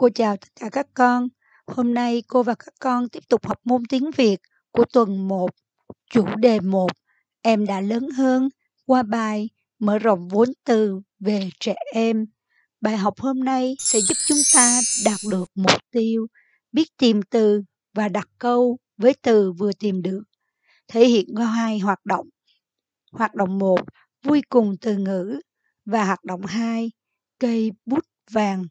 Cô chào tất cả các con. Hôm nay cô và các con tiếp tục học môn tiếng Việt của tuần 1, chủ đề 1. Em đã lớn hơn qua bài mở rộng vốn từ về trẻ em. Bài học hôm nay sẽ giúp chúng ta đạt được mục tiêu, biết tìm từ và đặt câu với từ vừa tìm được, thể hiện qua hai hoạt động. Hoạt động 1, vui cùng từ ngữ và hoạt động 2, cây bút vàng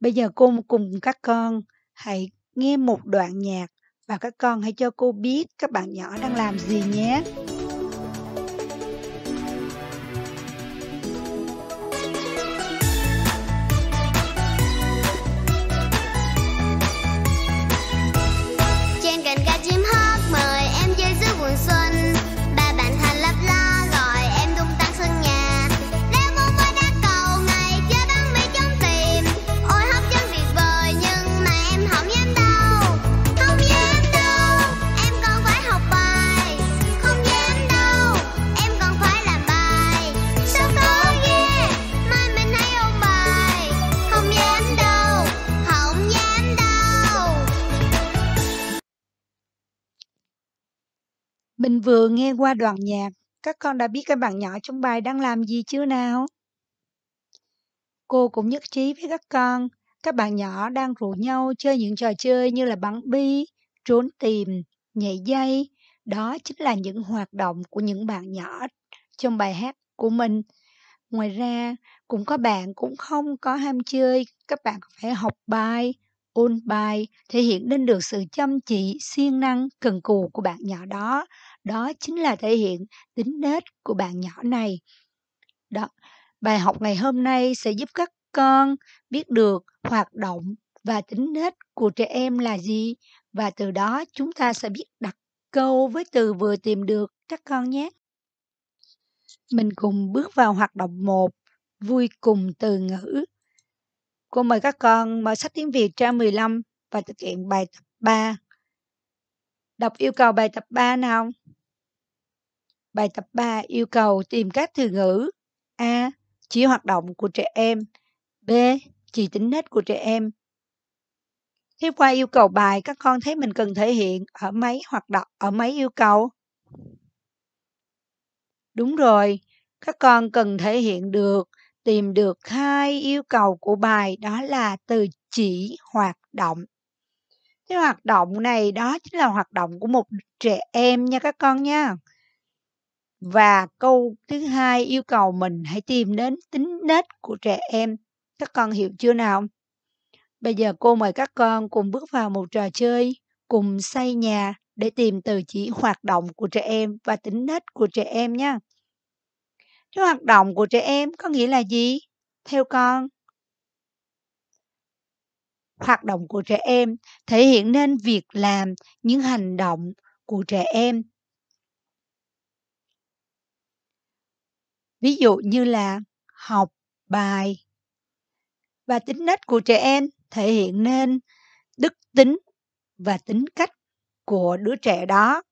Bây giờ cô cùng các con hãy nghe một đoạn nhạc và các con hãy cho cô biết các bạn nhỏ đang làm gì nhé. Mình vừa nghe qua đoạn nhạc, các con đã biết các bạn nhỏ trong bài đang làm gì chưa nào? Cô cũng nhất trí với các con, các bạn nhỏ đang rủ nhau chơi những trò chơi như là bắn bi, trốn tìm, nhảy dây. Đó chính là những hoạt động của những bạn nhỏ trong bài hát của mình. Ngoài ra, cũng có bạn cũng không có ham chơi, các bạn phải học bài, Ôn bài thể hiện nên được sự chăm chỉ, siêng năng, cần cù của bạn nhỏ đó. Đó chính là thể hiện tính nết của bạn nhỏ này. Đó. Bài học ngày hôm nay sẽ giúp các con biết được hoạt động và tính nết của trẻ em là gì và từ đó chúng ta sẽ biết đặt câu với từ vừa tìm được các con nhé. Mình cùng bước vào hoạt động 1, vui cùng từ ngữ. Cô mời các con mở sách tiếng Việt trang 15 và thực hiện bài tập 3. Đọc yêu cầu bài tập 3 nào. Bài tập 3 yêu cầu tìm các từ ngữ A. Chỉ hoạt động của trẻ em B. Chỉ tính nết của trẻ em theo qua yêu cầu bài, các con thấy mình cần thể hiện ở mấy hoạt động, ở mấy yêu cầu. Đúng rồi, các con cần thể hiện được tìm được hai yêu cầu của bài đó là từ chỉ hoạt động cái hoạt động này đó chính là hoạt động của một trẻ em nha các con nha và câu thứ hai yêu cầu mình hãy tìm đến tính nết của trẻ em các con hiểu chưa nào bây giờ cô mời các con cùng bước vào một trò chơi cùng xây nhà để tìm từ chỉ hoạt động của trẻ em và tính nết của trẻ em nha Thế hoạt động của trẻ em có nghĩa là gì? Theo con, hoạt động của trẻ em thể hiện nên việc làm, những hành động của trẻ em. Ví dụ như là học bài. Và tính nết của trẻ em thể hiện nên đức tính và tính cách của đứa trẻ đó.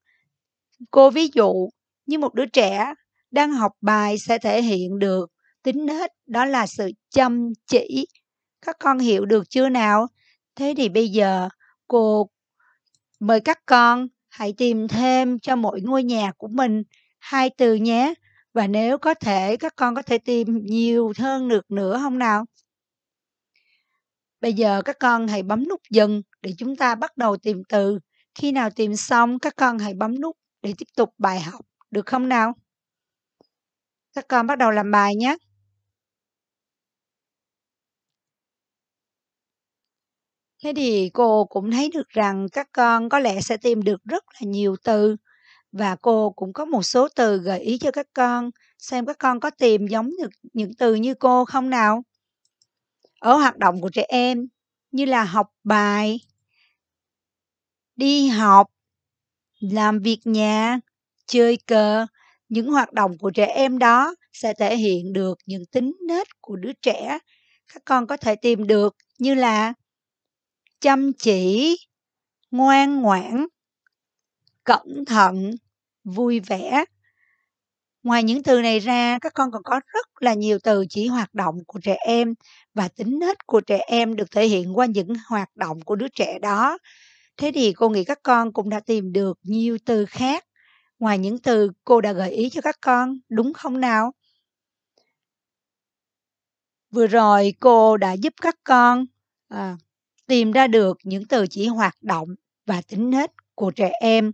Cô ví dụ như một đứa trẻ đang học bài sẽ thể hiện được tính nết đó là sự chăm chỉ các con hiểu được chưa nào thế thì bây giờ cô mời các con hãy tìm thêm cho mỗi ngôi nhà của mình hai từ nhé và nếu có thể các con có thể tìm nhiều hơn được nữa không nào bây giờ các con hãy bấm nút dừng để chúng ta bắt đầu tìm từ khi nào tìm xong các con hãy bấm nút để tiếp tục bài học được không nào các con bắt đầu làm bài nhé. Thế thì cô cũng thấy được rằng các con có lẽ sẽ tìm được rất là nhiều từ và cô cũng có một số từ gợi ý cho các con xem các con có tìm giống được những từ như cô không nào. Ở hoạt động của trẻ em như là học bài, đi học, làm việc nhà, chơi cờ những hoạt động của trẻ em đó sẽ thể hiện được những tính nết của đứa trẻ các con có thể tìm được như là chăm chỉ ngoan ngoãn cẩn thận vui vẻ ngoài những từ này ra các con còn có rất là nhiều từ chỉ hoạt động của trẻ em và tính nết của trẻ em được thể hiện qua những hoạt động của đứa trẻ đó thế thì cô nghĩ các con cũng đã tìm được nhiều từ khác ngoài những từ cô đã gợi ý cho các con, đúng không nào? Vừa rồi cô đã giúp các con à, tìm ra được những từ chỉ hoạt động và tính nết của trẻ em.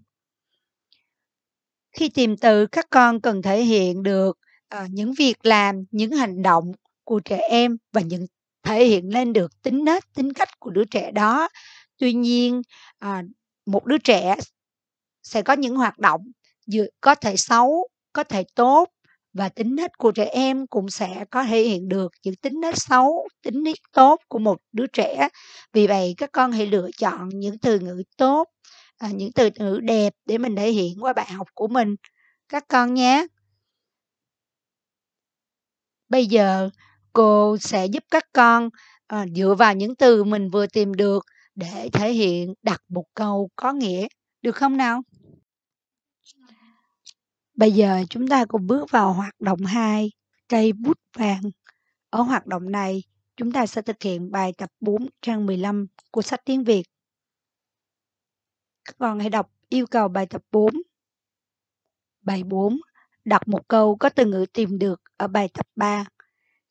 Khi tìm từ, các con cần thể hiện được à, những việc làm, những hành động của trẻ em và những thể hiện lên được tính nết, tính cách của đứa trẻ đó. Tuy nhiên, à, một đứa trẻ sẽ có những hoạt động có thể xấu có thể tốt và tính nết của trẻ em cũng sẽ có thể hiện được những tính nết xấu tính nết tốt của một đứa trẻ vì vậy các con hãy lựa chọn những từ ngữ tốt à, những từ ngữ đẹp để mình thể hiện qua bài học của mình các con nhé bây giờ cô sẽ giúp các con à, dựa vào những từ mình vừa tìm được để thể hiện đặt một câu có nghĩa được không nào Bây giờ chúng ta cùng bước vào hoạt động 2, cây bút vàng. Ở hoạt động này, chúng ta sẽ thực hiện bài tập 4 trang 15 của sách tiếng Việt. Các con hãy đọc yêu cầu bài tập 4. Bài 4, đặt một câu có từ ngữ tìm được ở bài tập 3.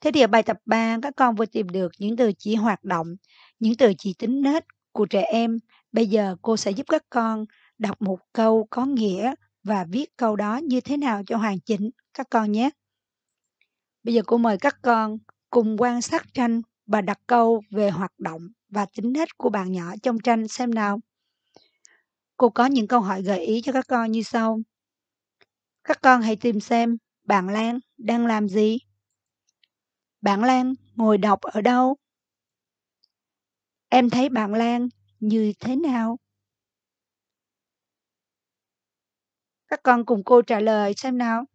Thế thì ở bài tập 3, các con vừa tìm được những từ chỉ hoạt động, những từ chỉ tính nết của trẻ em. Bây giờ cô sẽ giúp các con đọc một câu có nghĩa và viết câu đó như thế nào cho hoàn chỉnh các con nhé. Bây giờ cô mời các con cùng quan sát tranh và đặt câu về hoạt động và tính nết của bạn nhỏ trong tranh xem nào. Cô có những câu hỏi gợi ý cho các con như sau. Các con hãy tìm xem bạn Lan đang làm gì? Bạn Lan ngồi đọc ở đâu? Em thấy bạn Lan như thế nào? Các con cùng cô trả lời xem nào.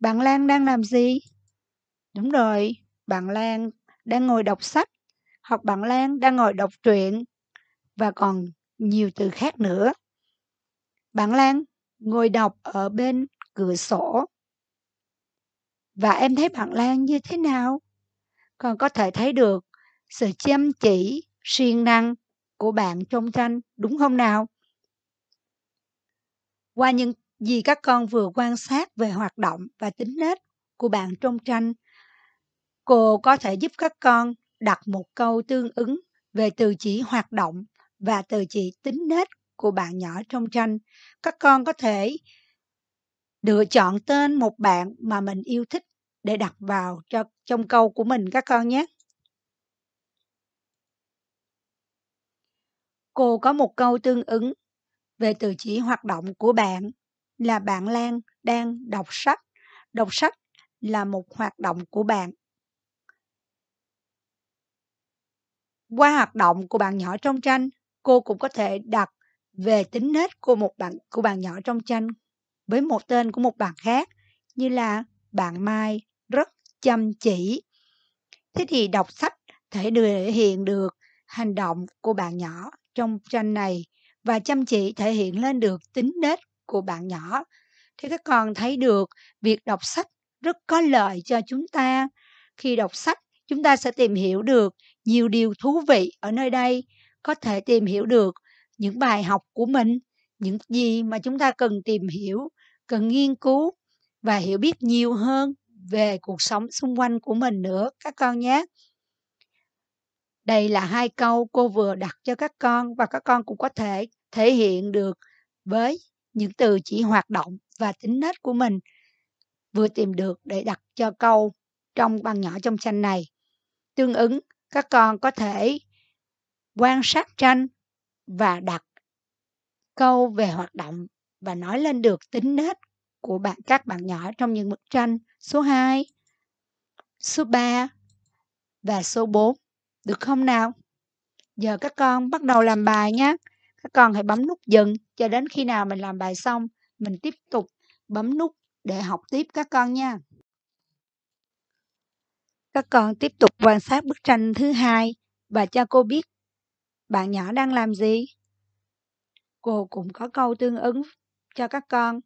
Bạn Lan đang làm gì? Đúng rồi, bạn Lan đang ngồi đọc sách, hoặc bạn Lan đang ngồi đọc truyện và còn nhiều từ khác nữa. Bạn Lan ngồi đọc ở bên cửa sổ. Và em thấy bạn Lan như thế nào? còn có thể thấy được sự chăm chỉ, siêng năng của bạn trong tranh, đúng không nào? qua những gì các con vừa quan sát về hoạt động và tính nết của bạn trong tranh cô có thể giúp các con đặt một câu tương ứng về từ chỉ hoạt động và từ chỉ tính nết của bạn nhỏ trong tranh các con có thể lựa chọn tên một bạn mà mình yêu thích để đặt vào cho trong câu của mình các con nhé cô có một câu tương ứng về từ chỉ hoạt động của bạn là bạn Lan đang đọc sách. Đọc sách là một hoạt động của bạn. Qua hoạt động của bạn nhỏ trong tranh, cô cũng có thể đặt về tính nết của một bạn của bạn nhỏ trong tranh với một tên của một bạn khác như là bạn Mai rất chăm chỉ. Thế thì đọc sách thể thể hiện được hành động của bạn nhỏ trong tranh này và chăm chỉ thể hiện lên được tính nết của bạn nhỏ thì các con thấy được việc đọc sách rất có lợi cho chúng ta khi đọc sách chúng ta sẽ tìm hiểu được nhiều điều thú vị ở nơi đây có thể tìm hiểu được những bài học của mình những gì mà chúng ta cần tìm hiểu cần nghiên cứu và hiểu biết nhiều hơn về cuộc sống xung quanh của mình nữa các con nhé đây là hai câu cô vừa đặt cho các con và các con cũng có thể thể hiện được với những từ chỉ hoạt động và tính nết của mình vừa tìm được để đặt cho câu trong băng nhỏ trong tranh này. Tương ứng, các con có thể quan sát tranh và đặt câu về hoạt động và nói lên được tính nết của bạn các bạn nhỏ trong những bức tranh số 2, số 3 và số 4. Được không nào? Giờ các con bắt đầu làm bài nhé. Các con hãy bấm nút dừng cho đến khi nào mình làm bài xong, mình tiếp tục bấm nút để học tiếp các con nha. Các con tiếp tục quan sát bức tranh thứ hai và cho cô biết bạn nhỏ đang làm gì. Cô cũng có câu tương ứng cho các con.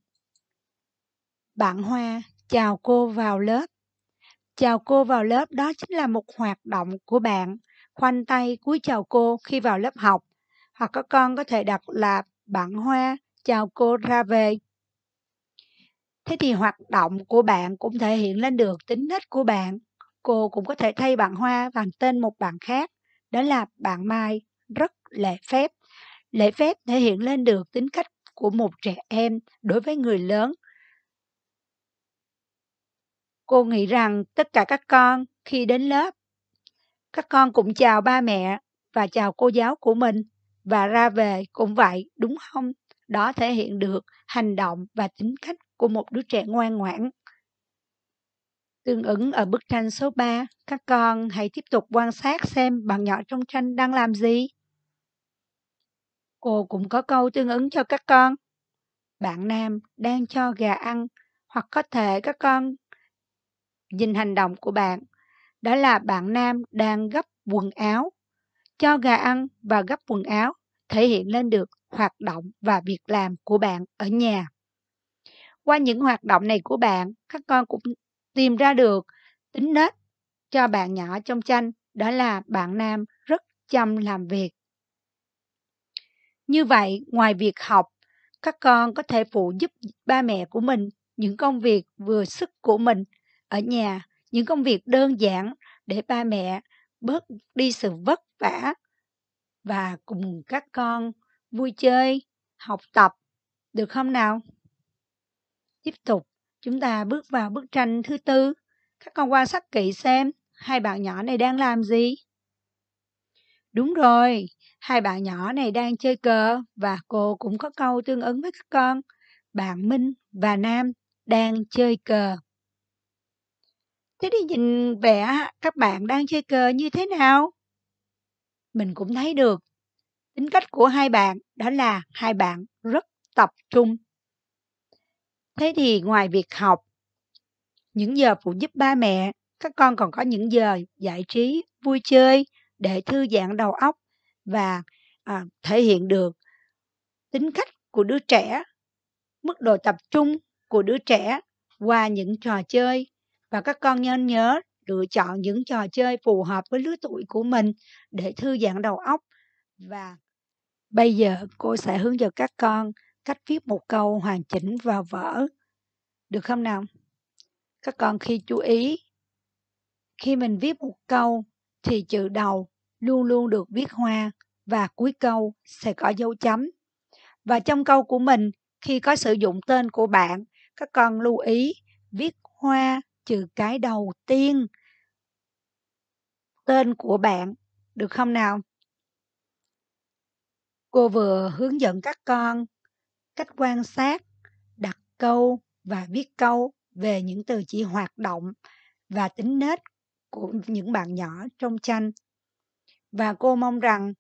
Bạn Hoa chào cô vào lớp. Chào cô vào lớp đó chính là một hoạt động của bạn khoanh tay cúi chào cô khi vào lớp học, hoặc các con có thể đặt là bạn Hoa chào cô ra về. Thế thì hoạt động của bạn cũng thể hiện lên được tính nết của bạn. Cô cũng có thể thay bạn Hoa bằng tên một bạn khác, đó là bạn Mai, rất lễ phép. Lễ phép thể hiện lên được tính cách của một trẻ em đối với người lớn. Cô nghĩ rằng tất cả các con khi đến lớp các con cũng chào ba mẹ và chào cô giáo của mình và ra về cũng vậy, đúng không? Đó thể hiện được hành động và tính cách của một đứa trẻ ngoan ngoãn. Tương ứng ở bức tranh số 3, các con hãy tiếp tục quan sát xem bạn nhỏ trong tranh đang làm gì. Cô cũng có câu tương ứng cho các con. Bạn nam đang cho gà ăn, hoặc có thể các con nhìn hành động của bạn đó là bạn nam đang gấp quần áo, cho gà ăn và gấp quần áo thể hiện lên được hoạt động và việc làm của bạn ở nhà. Qua những hoạt động này của bạn, các con cũng tìm ra được tính nết cho bạn nhỏ trong tranh, đó là bạn nam rất chăm làm việc. Như vậy, ngoài việc học, các con có thể phụ giúp ba mẹ của mình những công việc vừa sức của mình ở nhà những công việc đơn giản để ba mẹ bớt đi sự vất vả và cùng các con vui chơi, học tập, được không nào? Tiếp tục, chúng ta bước vào bức tranh thứ tư. Các con quan sát kỹ xem hai bạn nhỏ này đang làm gì. Đúng rồi, hai bạn nhỏ này đang chơi cờ và cô cũng có câu tương ứng với các con. Bạn Minh và Nam đang chơi cờ. Thế đi nhìn vẻ các bạn đang chơi cờ như thế nào? Mình cũng thấy được. Tính cách của hai bạn đó là hai bạn rất tập trung. Thế thì ngoài việc học, những giờ phụ giúp ba mẹ, các con còn có những giờ giải trí, vui chơi để thư giãn đầu óc và à, thể hiện được tính cách của đứa trẻ, mức độ tập trung của đứa trẻ qua những trò chơi và các con nên nhớ lựa chọn những trò chơi phù hợp với lứa tuổi của mình để thư giãn đầu óc và bây giờ cô sẽ hướng dẫn các con cách viết một câu hoàn chỉnh vào vở được không nào các con khi chú ý khi mình viết một câu thì chữ đầu luôn luôn được viết hoa và cuối câu sẽ có dấu chấm và trong câu của mình khi có sử dụng tên của bạn các con lưu ý viết hoa trừ cái đầu tiên tên của bạn được không nào cô vừa hướng dẫn các con cách quan sát đặt câu và viết câu về những từ chỉ hoạt động và tính nết của những bạn nhỏ trong tranh và cô mong rằng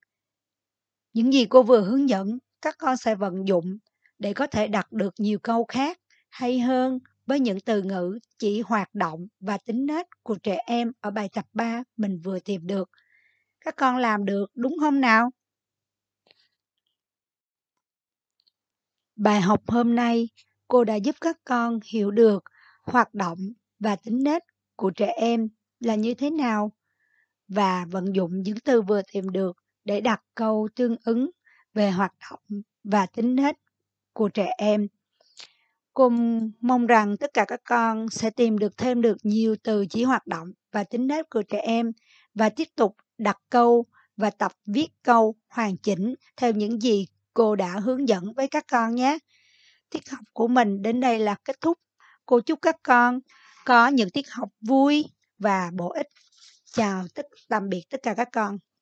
những gì cô vừa hướng dẫn các con sẽ vận dụng để có thể đặt được nhiều câu khác hay hơn với những từ ngữ chỉ hoạt động và tính nết của trẻ em ở bài tập 3 mình vừa tìm được. Các con làm được đúng không nào? Bài học hôm nay, cô đã giúp các con hiểu được hoạt động và tính nết của trẻ em là như thế nào và vận dụng những từ vừa tìm được để đặt câu tương ứng về hoạt động và tính nết của trẻ em Cô mong rằng tất cả các con sẽ tìm được thêm được nhiều từ chỉ hoạt động và tính nết của trẻ em và tiếp tục đặt câu và tập viết câu hoàn chỉnh theo những gì cô đã hướng dẫn với các con nhé. Tiết học của mình đến đây là kết thúc. Cô chúc các con có những tiết học vui và bổ ích. Chào tất tạm biệt tất cả các con.